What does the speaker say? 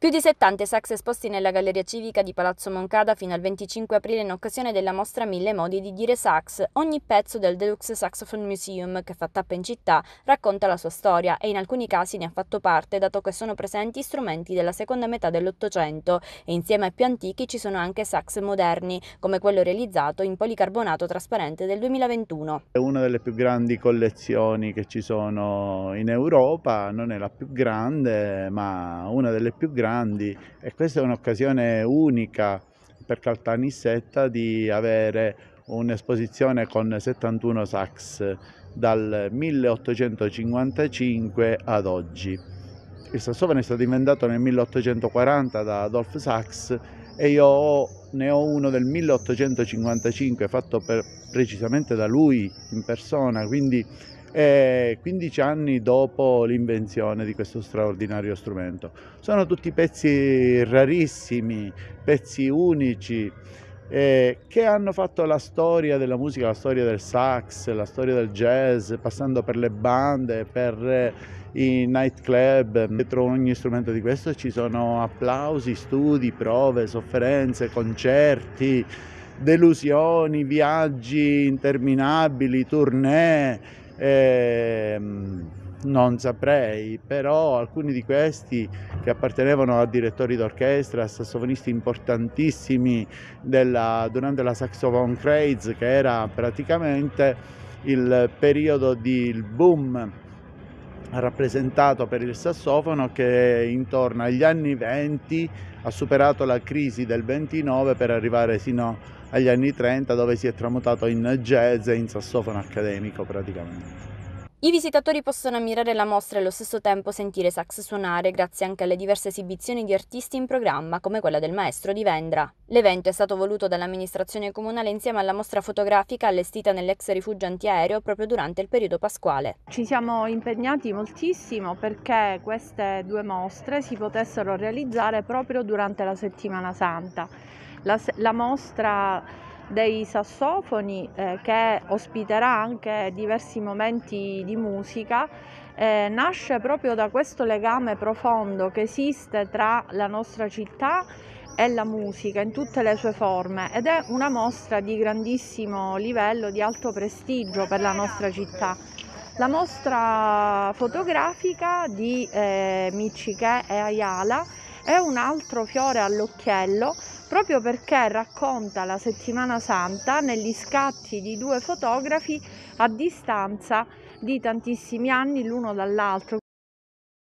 Più di 70 sax esposti nella Galleria Civica di Palazzo Moncada fino al 25 aprile in occasione della mostra Mille modi di dire sax. Ogni pezzo del Deluxe Saxophone Museum che fa tappa in città racconta la sua storia e in alcuni casi ne ha fatto parte dato che sono presenti strumenti della seconda metà dell'Ottocento e insieme ai più antichi ci sono anche sax moderni come quello realizzato in policarbonato trasparente del 2021. È una delle più grandi collezioni che ci sono in Europa, non è la più grande ma una delle più grandi grandi e questa è un'occasione unica per Caltanissetta di avere un'esposizione con 71 sax dal 1855 ad oggi. Il sassofono è stato inventato nel 1840 da Adolf Sachs e io ne ho uno del 1855 fatto per, precisamente da lui in persona, quindi eh, 15 anni dopo l'invenzione di questo straordinario strumento. Sono tutti pezzi rarissimi, pezzi unici, eh, che hanno fatto la storia della musica, la storia del sax, la storia del jazz, passando per le bande, per i nightclub. Dietro ogni strumento di questo ci sono applausi, studi, prove, sofferenze, concerti delusioni, viaggi interminabili, tournée, ehm, non saprei, però alcuni di questi che appartenevano a direttori d'orchestra, a sassofonisti importantissimi della, durante la Saxophone Craze, che era praticamente il periodo del boom rappresentato per il sassofono che intorno agli anni 20 ha superato la crisi del 29 per arrivare sino agli anni 30 dove si è tramutato in jazz e in sassofono accademico praticamente. I visitatori possono ammirare la mostra e allo stesso tempo sentire sax suonare grazie anche alle diverse esibizioni di artisti in programma, come quella del maestro di Vendra. L'evento è stato voluto dall'amministrazione comunale insieme alla mostra fotografica allestita nell'ex rifugio antiaereo proprio durante il periodo pasquale. Ci siamo impegnati moltissimo perché queste due mostre si potessero realizzare proprio durante la settimana santa. La, la mostra dei sassofoni eh, che ospiterà anche diversi momenti di musica, eh, nasce proprio da questo legame profondo che esiste tra la nostra città e la musica in tutte le sue forme ed è una mostra di grandissimo livello, di alto prestigio per la nostra città. La mostra fotografica di eh, Michiché e Ayala è un altro fiore all'occhiello proprio perché racconta la settimana santa negli scatti di due fotografi a distanza di tantissimi anni l'uno dall'altro,